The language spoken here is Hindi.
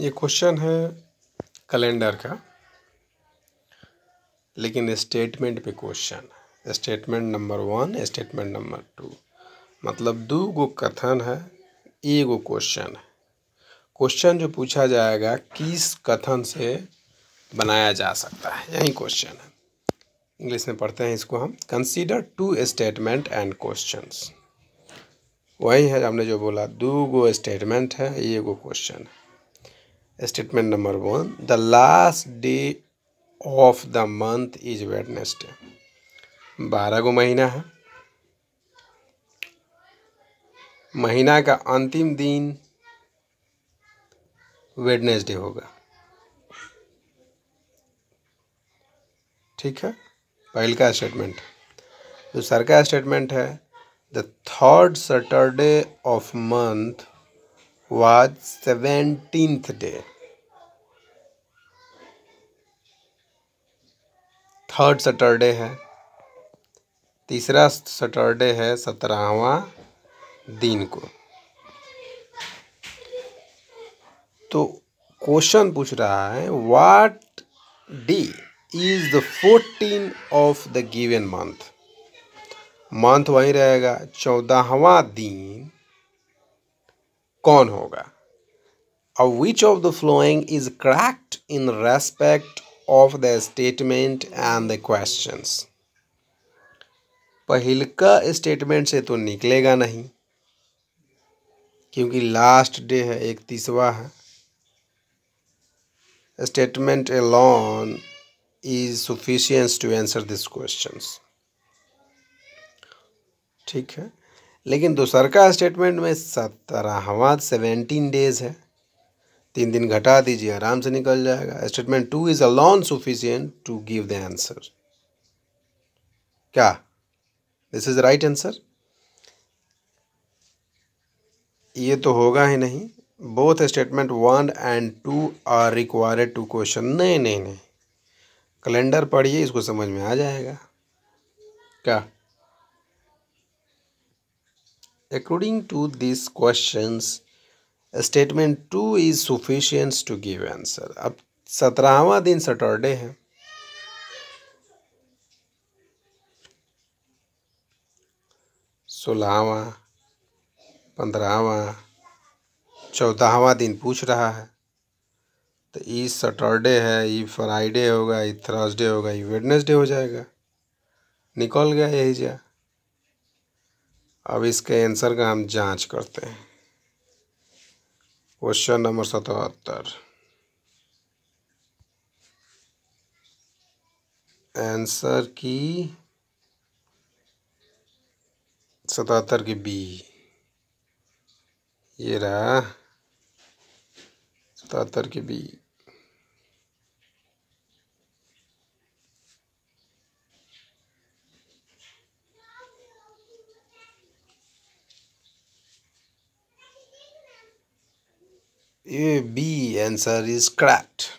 ये क्वेश्चन है कैलेंडर का लेकिन स्टेटमेंट पे question statement number one statement number two मतलब दो गो कथन है गो क्वेश्चन है क्वेश्चन जो पूछा जाएगा किस कथन से बनाया जा सकता है यही क्वेश्चन है इंग्लिश में पढ़ते हैं इसको हम consider two statement and questions वही है हमने जो बोला दो गो स्टेटमेंट है ये गो question statement number one the last day of the month is Wednesday बारह गो महीना है महीना का अंतिम दिन वेडनेसडे होगा ठीक है पहल का स्टेटमेंट दूसर का स्टेटमेंट है The third Saturday of month was 17th day. Third Saturday है तीसरा सैटरडे है सत्रहवा दिन को तो क्वेश्चन पूछ रहा है what day is the fourteen of the given month month वही रहेगा चौदहवा दिन कौन होगा a which of the following is correct in respect of the statement and the questions का स्टेटमेंट से तो निकलेगा नहीं क्योंकि लास्ट डे है इकतीसवा है statement A alone is sufficient to answer this question ठीक है लेकिन दूसर का स्टेटमेंट में सत्रहवा सेवेंटीन डेज है तीन दिन घटा दीजिए आराम से निकल जाएगा statement two is alone sufficient to give the answer क्या दिस इज़ राइट आंसर ये तो होगा ही नहीं both statement one and two are required to question नहीं नहीं नहीं कैलेंडर पढ़िए इसको समझ में आ जाएगा क्या According to these questions, statement two is sufficient to give answer. अब सत्रहवा दिन सैटरडे है सोलहवा पंद्रहवा चौदहवा दिन पूछ रहा है तो ई सैटरडे है ई फ्राइडे होगा ई थर्सडे होगा ई वेडनेसडे हो जाएगा निकल गया यही जा अब इसके आंसर का हम जांच करते हैं क्वेश्चन नंबर सतहत्तर आंसर की सतहत्तर की बी ये रहा सतहत्तर की B A B answer is correct.